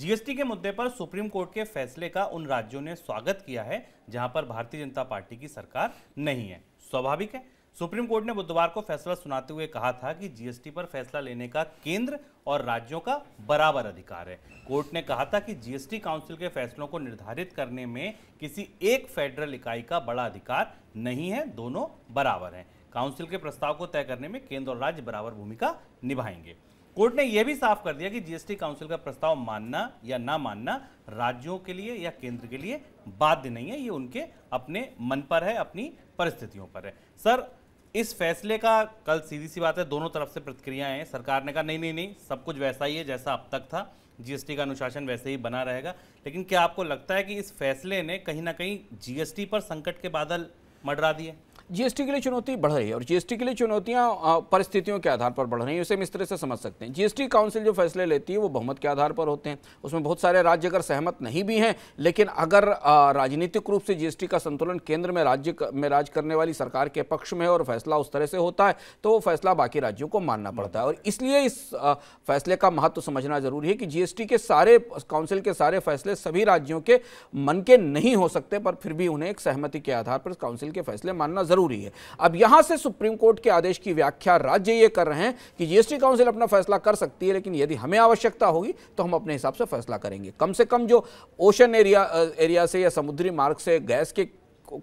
GST के मुद्दे पर सुप्रीम कोर्ट के फैसले का उन राज्यों ने स्वागत किया है जहां पर भारतीय जनता पार्टी की सरकार नहीं है स्वाभाविक है सुप्रीम कोर्ट ने बुधवार को फैसला सुनाते हुए कहा था कि जीएसटी पर फैसला लेने का केंद्र और राज्यों का बराबर अधिकार है कोर्ट ने कहा था कि जीएसटी काउंसिल के फैसलों को निर्धारित करने में किसी एक फेडरल इकाई का बड़ा अधिकार नहीं है दोनों बराबर हैं काउंसिल के प्रस्ताव को तय करने में केंद्र और राज्य बराबर भूमिका निभाएंगे कोर्ट ने यह भी साफ कर दिया कि जीएसटी काउंसिल का प्रस्ताव मानना या ना मानना राज्यों के लिए या केंद्र के लिए बाध्य नहीं है ये उनके अपने मन पर है अपनी परिस्थितियों पर है सर इस फैसले का कल सीधी सी बात है दोनों तरफ से प्रतिक्रियाएं हैं सरकार ने कहा नहीं नहीं नहीं सब कुछ वैसा ही है जैसा अब तक था जीएसटी का अनुशासन वैसे ही बना रहेगा लेकिन क्या आपको लगता है कि इस फैसले ने कहीं ना कहीं जीएसटी पर संकट के बादल मडरा दिए जीएसटी के लिए चुनौती बढ़ रही है और जीएसटी के लिए चुनौतियां परिस्थितियों के आधार पर बढ़ रही हैं उसे हम इस तरह से समझ सकते हैं जीएसटी काउंसिल जो फैसले लेती है वो बहुमत के आधार पर होते हैं उसमें बहुत सारे राज्य अगर सहमत नहीं भी हैं लेकिन अगर राजनीतिक रूप से जीएसटी का संतुलन केंद्र में राज्य में राज करने वाली सरकार के पक्ष में और फैसला उस तरह से होता है तो वो फैसला बाकी राज्यों को मानना पड़ता है और इसलिए इस फैसले का महत्व समझना जरूरी है कि जीएसटी के सारे काउंसिल के सारे फैसले सभी राज्यों के मन के नहीं हो सकते पर फिर भी उन्हें एक सहमति के आधार पर काउंसिल के फैसले मानना जरूरी जरूरी है अब यहां से सुप्रीम कोर्ट के आदेश की व्याख्या राज्य ये कर रहे हैं कि जीएसटी काउंसिल अपना फैसला कर सकती है लेकिन यदि हमें आवश्यकता होगी तो हम अपने हिसाब से फैसला करेंगे कम से कम जो ओशन एरिया एरिया से या समुद्री मार्ग से गैस के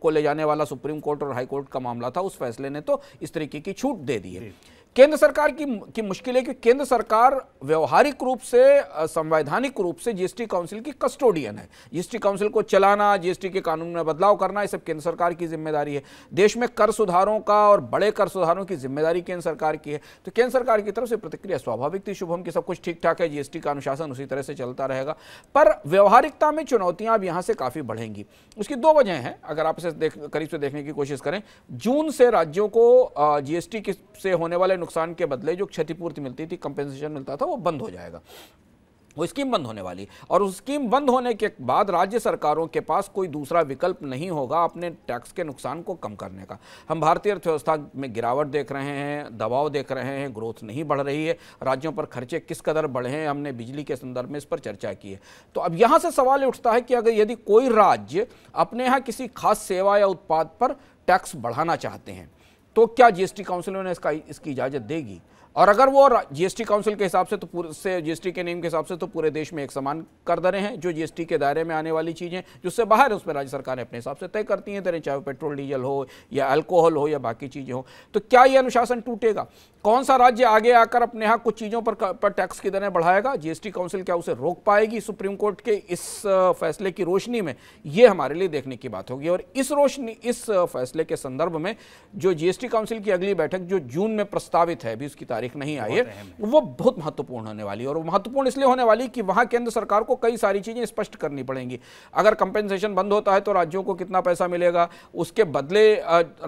को ले जाने वाला सुप्रीम कोर्ट और हाई कोर्ट का मामला था उस फैसले ने तो इस तरीके की छूट दे दी है केंद्र सरकार की की मुश्किल है कि केंद्र सरकार व्यवहारिक रूप से संवैधानिक रूप से जीएसटी काउंसिल की कस्टोडियन है जीएसटी काउंसिल को चलाना जीएसटी के कानून में बदलाव करना ये सब केंद्र सरकार की जिम्मेदारी है देश में कर सुधारों का और बड़े कर सुधारों की जिम्मेदारी केंद्र सरकार की है तो केंद्र सरकार की तरफ से प्रतिक्रिया स्वाभाविक थी शुभम की सब कुछ ठीक ठाक है जीएसटी का अनुशासन उसी तरह से चलता रहेगा पर व्यवहारिकता में चुनौतियां अब यहां से काफ़ी बढ़ेंगी उसकी दो वजह हैं अगर आप इसे करीब से देखने की कोशिश करें जून से राज्यों को जीएसटी से होने वाले नुकसान के बदले जो क्षतिपूर्ति मिलती थी कंपेंसेशन मिलता था वो बंद हो जाएगा वो स्कीम बंद होने वाली और उस स्कीम बंद होने के बाद राज्य सरकारों के पास कोई दूसरा विकल्प नहीं होगा अपने टैक्स के नुकसान को कम करने का हम भारतीय अर्थव्यवस्था में गिरावट देख रहे हैं दबाव देख रहे हैं ग्रोथ नहीं बढ़ रही है राज्यों पर खर्चे किस कदर बढ़े हैं हमने बिजली के संदर्भ में इस पर चर्चा की है तो अब यहाँ से सवाल उठता है कि अगर यदि कोई राज्य अपने यहाँ किसी खास सेवा या उत्पाद पर टैक्स बढ़ाना चाहते हैं तो क्या जीएसटी काउंसिल उन्हें इसका इसकी इजाज़त देगी और अगर वो जीएसटी काउंसिल के हिसाब से तो पूरे से जीएसटी के नियम के हिसाब से तो पूरे देश में एक समान कर दरें हैं जो जीएसटी के दायरे में आने वाली चीज़ें जिससे बाहर है उस पर राज्य सरकारें अपने हिसाब से तय करती हैं दरें चाहे पेट्रोल डीजल हो या अल्कोहल हो या बाकी चीज़ें हो तो क्या ये अनुशासन टूटेगा कौन सा राज्य आगे आकर अपने यहाँ कुछ चीज़ों पर, पर टैक्स की दरें बढ़ाएगा जीएसटी काउंसिल क्या उसे रोक पाएगी सुप्रीम कोर्ट के इस फैसले की रोशनी में ये हमारे लिए देखने की बात होगी और इस रोशनी इस फैसले के संदर्भ में जो जीएसटी काउंसिल की अगली बैठक जो जून में प्रस्तावित है अभी उसकी तारीख तारीख नहीं आई तो है वो बहुत महत्वपूर्ण होने वाली है और महत्वपूर्ण इसलिए होने वाली कि वहां केंद्र सरकार को कई सारी चीज़ें स्पष्ट करनी पड़ेंगी अगर कंपेंसेशन बंद होता है तो राज्यों को कितना पैसा मिलेगा उसके बदले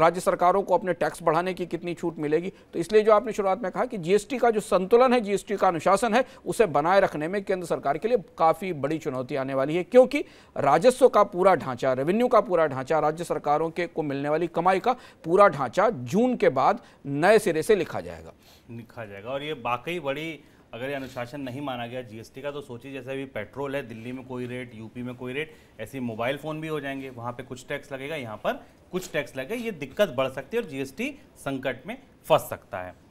राज्य सरकारों को अपने टैक्स बढ़ाने की कितनी छूट मिलेगी तो इसलिए जो आपने शुरुआत में कहा कि जीएसटी का जो संतुलन है जीएसटी का अनुशासन है उसे बनाए रखने में केंद्र सरकार के लिए काफ़ी बड़ी चुनौती आने वाली है क्योंकि राजस्व का पूरा ढांचा रेवेन्यू का पूरा ढांचा राज्य सरकारों के को मिलने वाली कमाई का पूरा ढांचा जून के बाद नए सिरे से लिखा जाएगा लिखा जाएगा और ये वाकई बड़ी अगर ये अनुशासन नहीं माना गया जीएसटी का तो सोचिए जैसे अभी पेट्रोल है दिल्ली में कोई रेट यूपी में कोई रेट ऐसे मोबाइल फ़ोन भी हो जाएंगे वहाँ पे कुछ टैक्स लगेगा यहाँ पर कुछ टैक्स लगेगा ये दिक्कत बढ़ सकती है और जीएसटी संकट में फंस सकता है